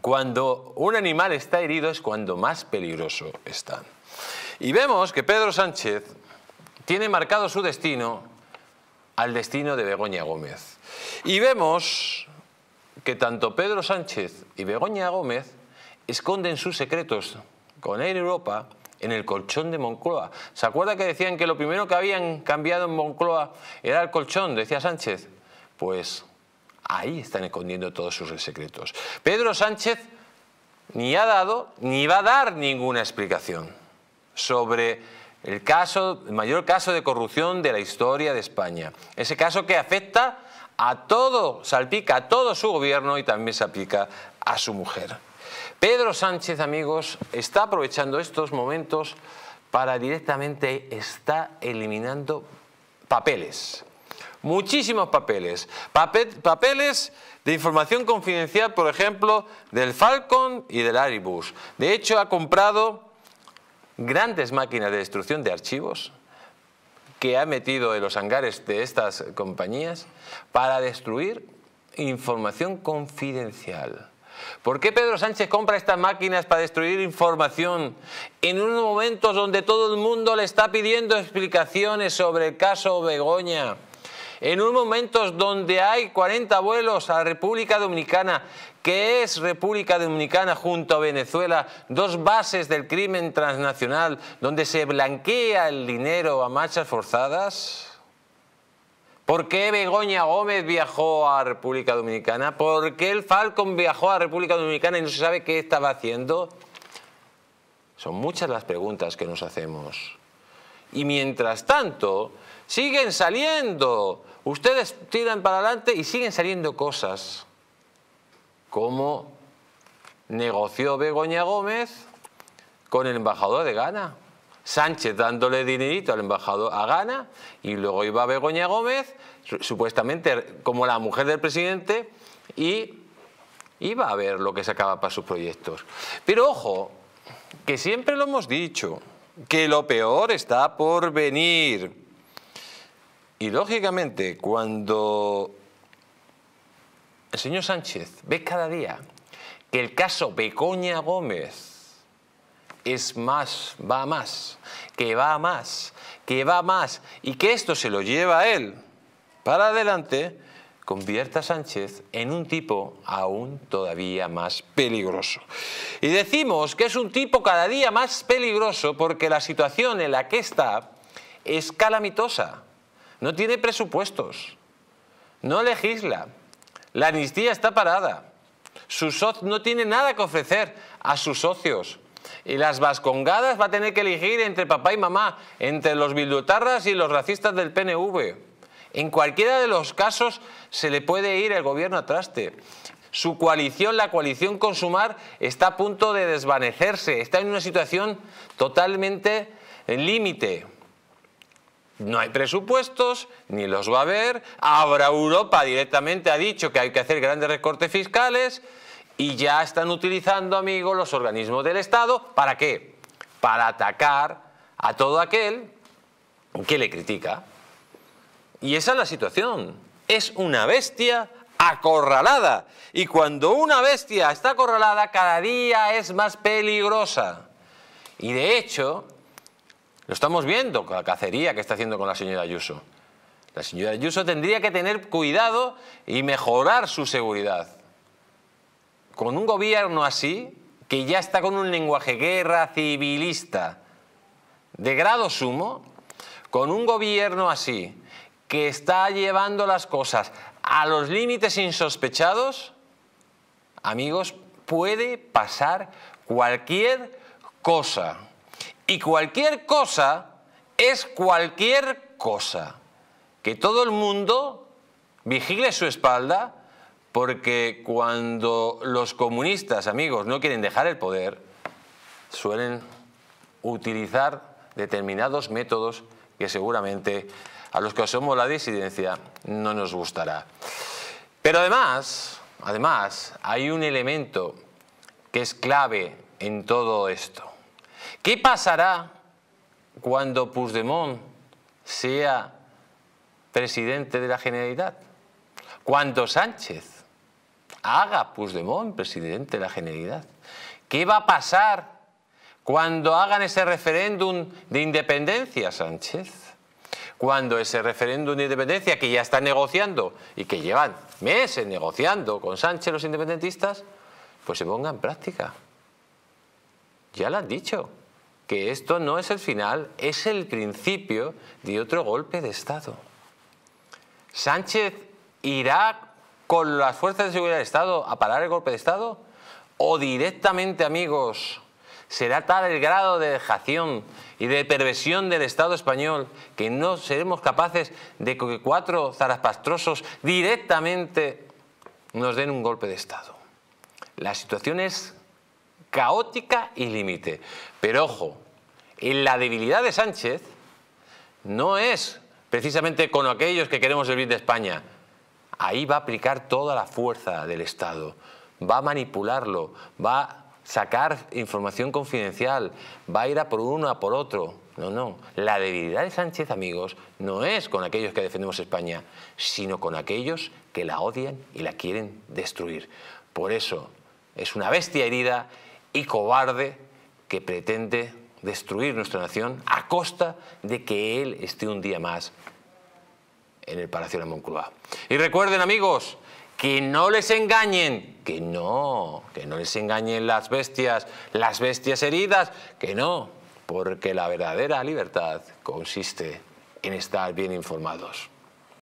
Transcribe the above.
Cuando un animal está herido es cuando más peligroso está. Y vemos que Pedro Sánchez tiene marcado su destino al destino de Begoña Gómez. Y vemos que tanto Pedro Sánchez y Begoña Gómez esconden sus secretos con en Europa en el colchón de Moncloa. ¿Se acuerda que decían que lo primero que habían cambiado en Moncloa era el colchón? Decía Sánchez. Pues Ahí están escondiendo todos sus secretos. Pedro Sánchez ni ha dado ni va a dar ninguna explicación sobre el, el mayor caso de corrupción de la historia de España. Ese caso que afecta a todo, salpica a todo su gobierno y también se aplica a su mujer. Pedro Sánchez, amigos, está aprovechando estos momentos para directamente está eliminando papeles muchísimos papeles. papeles de información confidencial, por ejemplo, del Falcon y del Airbus. De hecho, ha comprado grandes máquinas de destrucción de archivos que ha metido en los hangares de estas compañías para destruir información confidencial. ¿Por qué Pedro Sánchez compra estas máquinas para destruir información en unos momentos donde todo el mundo le está pidiendo explicaciones sobre el caso Begoña? en un momento donde hay 40 vuelos a República Dominicana, que es República Dominicana junto a Venezuela, dos bases del crimen transnacional, donde se blanquea el dinero a marchas forzadas? ¿Por qué Begoña Gómez viajó a República Dominicana? ¿Por qué el Falcon viajó a República Dominicana y no se sabe qué estaba haciendo? Son muchas las preguntas que nos hacemos. Y mientras tanto, siguen saliendo. Ustedes tiran para adelante y siguen saliendo cosas. Como negoció Begoña Gómez con el embajador de Ghana. Sánchez dándole dinerito al embajador a Ghana y luego iba Begoña Gómez, supuestamente como la mujer del presidente, y iba a ver lo que sacaba para sus proyectos. Pero ojo, que siempre lo hemos dicho, que lo peor está por venir. Y lógicamente, cuando el señor Sánchez ve cada día que el caso Pecoña Gómez es más, va más, que va más, que va más, y que esto se lo lleva a él para adelante, convierta a Sánchez en un tipo aún todavía más peligroso. Y decimos que es un tipo cada día más peligroso porque la situación en la que está es calamitosa. No tiene presupuestos, no legisla, la amnistía está parada, su no tiene nada que ofrecer a sus socios. Y las vascongadas va a tener que elegir entre papá y mamá, entre los bildutarras y los racistas del PNV. En cualquiera de los casos se le puede ir el gobierno a traste. Su coalición, la coalición con está a punto de desvanecerse. Está en una situación totalmente en límite. No hay presupuestos, ni los va a haber. Ahora Europa directamente ha dicho que hay que hacer grandes recortes fiscales y ya están utilizando, amigos, los organismos del Estado. ¿Para qué? Para atacar a todo aquel que le critica. Y esa es la situación. Es una bestia acorralada. Y cuando una bestia está acorralada, cada día es más peligrosa. Y de hecho, lo estamos viendo con la cacería que está haciendo con la señora Ayuso. La señora Ayuso tendría que tener cuidado y mejorar su seguridad. Con un gobierno así, que ya está con un lenguaje guerra civilista de grado sumo, con un gobierno así, que está llevando las cosas a los límites insospechados, amigos, puede pasar cualquier cosa. Y cualquier cosa es cualquier cosa. Que todo el mundo vigile su espalda porque cuando los comunistas, amigos, no quieren dejar el poder, suelen utilizar determinados métodos que seguramente a los que somos la disidencia no nos gustará. Pero además, además, hay un elemento que es clave en todo esto. ¿Qué pasará cuando Puigdemont sea presidente de la Generalidad? Cuando Sánchez haga Puigdemont presidente de la Generalidad. ¿Qué va a pasar cuando hagan ese referéndum de independencia, Sánchez? Cuando ese referéndum de independencia que ya están negociando y que llevan meses negociando con Sánchez los independentistas, pues se ponga en práctica. Ya lo han dicho, que esto no es el final, es el principio de otro golpe de Estado. Sánchez irá con las fuerzas de seguridad del Estado a parar el golpe de Estado o directamente, amigos, Será tal el grado de dejación y de perversión del Estado español que no seremos capaces de que cuatro zaraspastrosos directamente nos den un golpe de Estado. La situación es caótica y límite. Pero ojo, en la debilidad de Sánchez no es precisamente con aquellos que queremos servir de España. Ahí va a aplicar toda la fuerza del Estado, va a manipularlo, va sacar información confidencial, va a ir a por uno, a por otro. No, no. La debilidad de Sánchez, amigos, no es con aquellos que defendemos España, sino con aquellos que la odian y la quieren destruir. Por eso es una bestia herida y cobarde que pretende destruir nuestra nación a costa de que él esté un día más en el Palacio de la Moncloa. Y recuerden, amigos, que no les engañen, que no, que no les engañen las bestias, las bestias heridas, que no, porque la verdadera libertad consiste en estar bien informados.